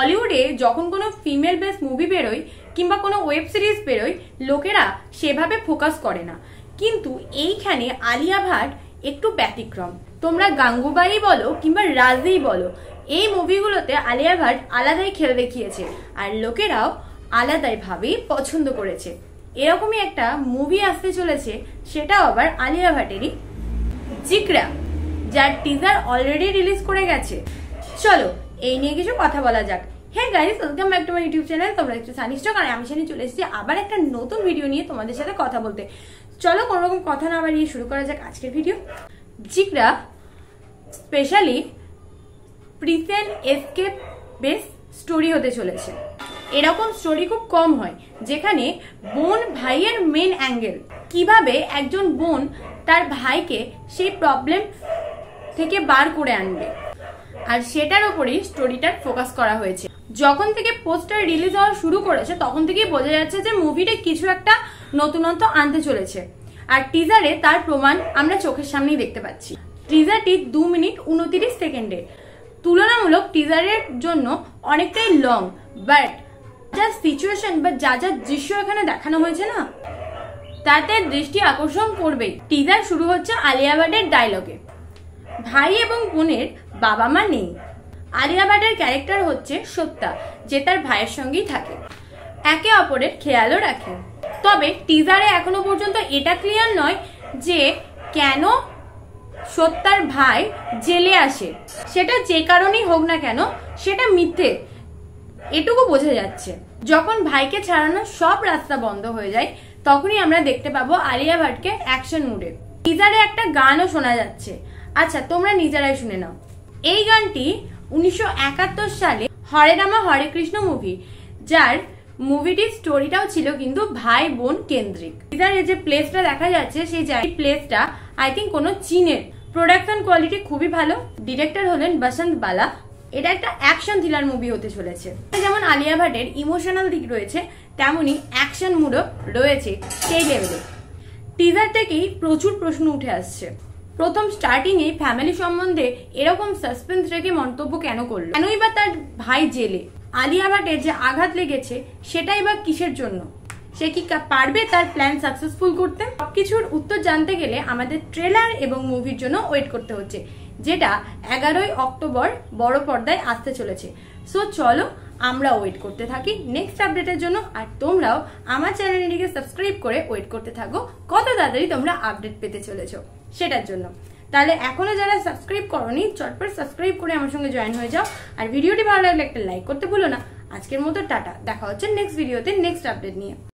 বলিউডে যখন কোনো ফিমেল বেস মুভি বেরোয় কিংবা কোনো ওয়েব সিরিজ বেরোয় লোকেরা সেভাবে ফোকাস করে না কিন্তু এইখানে আলিয়া ভাট একটু ব্যতিক্রম তোমরা গাঙ্গুবাই বলো কিংবা রাজেই বলো এই মুভিগুলোতে আলিয়া ভাট আলাদাই খেলে দেখিয়েছে আর লোকেরাও আলাদাইভাবেই পছন্দ করেছে এরকমই একটা মুভি আসতে চলেছে সেটা আবার আলিয়া ভাটেরই জিকরা যার টিজার অলরেডি রিলিজ করে গেছে চলো এই নিয়ে কিছু কথা বলা যাক হ্যাঁ guys welcome back to my YouTube channel তোমরা একটু সানিষ্ট কারণ আমি সেখানে চলে এসেছি আবার একটা নতুন ভিডিও নিয়ে তোমাদের সাথে কথা বলতে চলো কোনো রকম কথা না বাড়িয়ে শুরু করা যাক আজকের ভিডিও জিকরা specially prison escape base story হতে চলেছে এরকম স্টোরি খুব কম হয় যেখানে বোন ভাইয়ের মেন অ্যাঙ্গেল কিভাবে একজন বোন তার ভাইকে সেই প্রবলেম থেকে বার করে আনবে আর সেটার উপরেই স্টোরিটার ফোকাস করা হয়েছে যখন থেকে পোস্টার রিলিজ হওয়া শুরু করেছে তখন থেকেই বোঝা যাচ্ছে যে মুভিটা কিছু একটা নতুনত্ব আনতে চলেছে আর টিজারে তার প্রমাণ আমরা চোখের সামনেই দেখতে পাচ্ছি টিজারটি দু মিনিট উনতিরিশ সেকেন্ডে তুলনামূলক টিজারের জন্য অনেকটাই লং বাট যা সিচুয়েশন বা যা যা দৃশ্য এখানে দেখানো হয়েছে না তাতে দৃষ্টি আকর্ষণ করবেই টিজার শুরু হচ্ছে আলিয়াবাদের ডায়লগে ভাই এবং বোনের বাবা মা নেই আলিয়া ভাটের ক্যারেক্টার হচ্ছে সত্যা যে তার ভাইয়ের সঙ্গেই থাকে একে অপরের খেয়ালও রাখে তবে টিজারে এখনো পর্যন্ত এটা ক্লিয়ার নয় যে কেন সত্যার ভাই জেলে আসে সেটা যে কারণেই হোক না কেন সেটা মিথ্যে এটুকু বোঝা যাচ্ছে যখন ভাইকে ছাড়ানোর সব রাস্তা বন্ধ হয়ে যায় তখনই আমরা দেখতে পাবো আলিয়া ভাটকে অ্যাকশন মুডে টিজারে একটা গানও শোনা যাচ্ছে আচ্ছা তোমরা নিজেরাই শুনে নাও এই গানটি উনিশশো সালে হরে রামা হরে কৃষ্ণ মুভি যার মুভিটির স্টোরিটাও ছিল কিন্তু ভাই বোন কেন্দ্রিক ইদার যে প্লেসটা দেখা যাচ্ছে সেই প্লেসটা আই থিঙ্ক কোনো চীনের প্রোডাকশন কোয়ালিটি খুবই ভালো ডিরেক্টর হলেন বসন্ত বালা এটা একটা অ্যাকশন থ্রিলার মুভি হতে চলেছে যেমন আলিয়া ভাটের ইমোশনাল দিক রয়েছে তেমনই অ্যাকশন মুডও রয়েছে সেই লেভেলে টিজার থেকেই প্রচুর প্রশ্ন উঠে আসছে প্রথম স্টার্টিংয়ে ফ্যামিলি সম্বন্ধে এরকম সাসপেন্স রেখে মন্তব্য কেন করলো কেনই বা তার ভাই জেলে আলিয়া ভাটের যে আঘাত লেগেছে সেটাই বা কিসের জন্য সে কি পারবে তার প্ল্যান সাকসেসফুল করতে সবকিছুর উত্তর জানতে গেলে আমাদের ট্রেলার এবং মুভির জন্য ওয়েট করতে হচ্ছে যেটা এগারোই অক্টোবর বড় পর্দায় আসতে চলেছে সো চলো আমরা ওয়েট করতে থাকি নেক্সট আপডেটের জন্য আর তোমরাও আমার চ্যানেলটিকে সাবস্ক্রাইব করে ওয়েট করতে থাকো কত তাড়াতাড়ি তোমরা আপডেট পেতে চলেছ সেটার জন্য তাহলে এখনো যারা সাবস্ক্রাইব করনি চটপট সাবস্ক্রাইব করে আমার সঙ্গে জয়েন হয়ে যাও আর ভিডিওটি ভালো লাগলে একটা লাইক করতে ভুলো না আজকের মতো টাটা দেখা হচ্ছে নেক্সট ভিডিওতে নেক্সট আপডেট নিয়ে